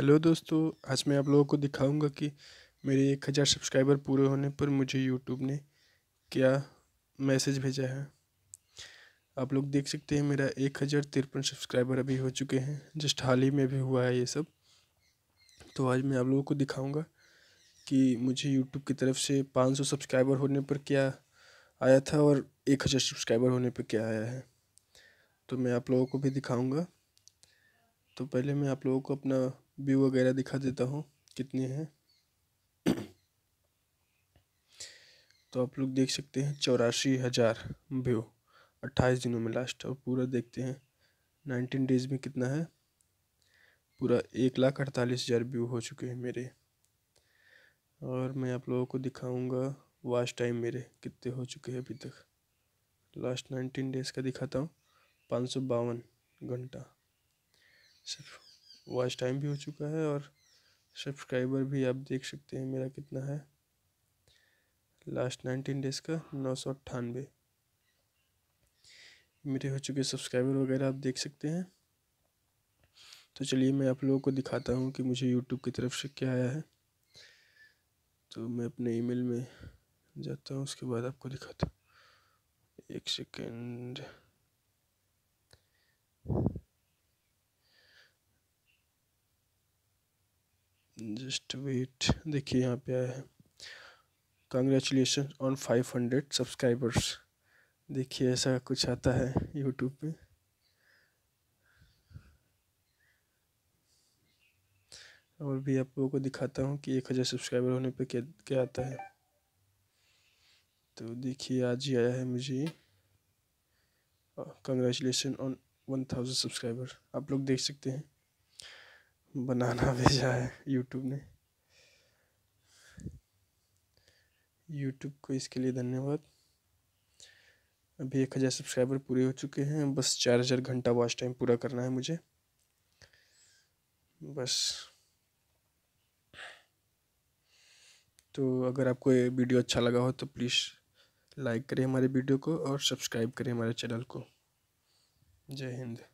hello दोस्तों आज मैं आप लोगों को दिखाऊंगा कि मेरे एक हज़ार सब्सक्राइबर पूरे होने पर मुझे यूट्यूब ने क्या मैसेज भेजा है आप लोग देख सकते हैं मेरा एक हज़ार तिरपन सब्सक्राइबर अभी हो चुके हैं जस्ट हाल ही में भी हुआ है ये सब तो आज मैं आप लोगों को दिखाऊंगा कि मुझे यूट्यूब की तरफ से पाँच सौ सब्सक्राइबर होने पर क्या आया था और एक हज़ार सब्सक्राइबर होने पर क्या आया है तो मैं आप लोगों को भी दिखाऊँगा तो पहले मैं आप लोगों को अपना व्यू वगैरह दिखा देता हूँ कितने हैं तो आप लोग देख सकते हैं चौरासी हज़ार व्यू अट्ठाईस दिनों में लास्ट और पूरा देखते हैं नाइनटीन डेज में कितना है पूरा एक लाख अड़तालीस हज़ार व्यू हो चुके हैं मेरे और मैं आप लोगों को दिखाऊंगा वास्ट टाइम मेरे कितने हो चुके हैं अभी तक लास्ट नाइनटीन डेज़ का दिखाता हूँ पाँच सौ बावन घंटा सिर्फ वॉच टाइम भी हो चुका है और सब्सक्राइबर भी आप देख सकते हैं मेरा कितना है लास्ट नाइनटीन डेज़ का नौ सौ अट्ठानवे मेरे हो चुके सब्सक्राइबर वगैरह आप देख सकते हैं तो चलिए मैं आप लोगों को दिखाता हूँ कि मुझे यूट्यूब की तरफ से क्या आया है तो मैं अपने ईमेल में जाता हूँ उसके बाद आपको दिखाता हूँ एक सेकेंड जस्ट वेट देखिए यहाँ पे आया है congratulation on five hundred subscribers देखिए ऐसा कुछ आता है यूट्यूब पे और भी आप लोगों को दिखाता हूँ कि एक हज़ार सब्सक्राइबर होने पे क्या क्या आता है तो देखिए आज ही आया है मुझे congratulation on one thousand subscriber आप लोग देख सकते हैं बनाना भेजा है यूट्यूब ने यूट्यूब को इसके लिए धन्यवाद अभी एक हज़ार सब्सक्राइबर पूरे हो चुके हैं बस चार हज़ार घंटा वॉच टाइम पूरा करना है मुझे बस तो अगर आपको ये वीडियो अच्छा लगा हो तो प्लीज़ लाइक करें हमारे वीडियो को और सब्सक्राइब करें हमारे चैनल को जय हिंद